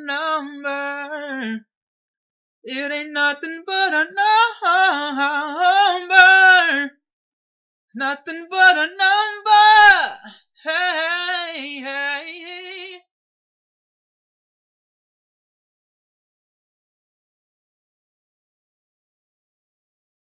number. It ain't nothing but a number. Nothing but a number.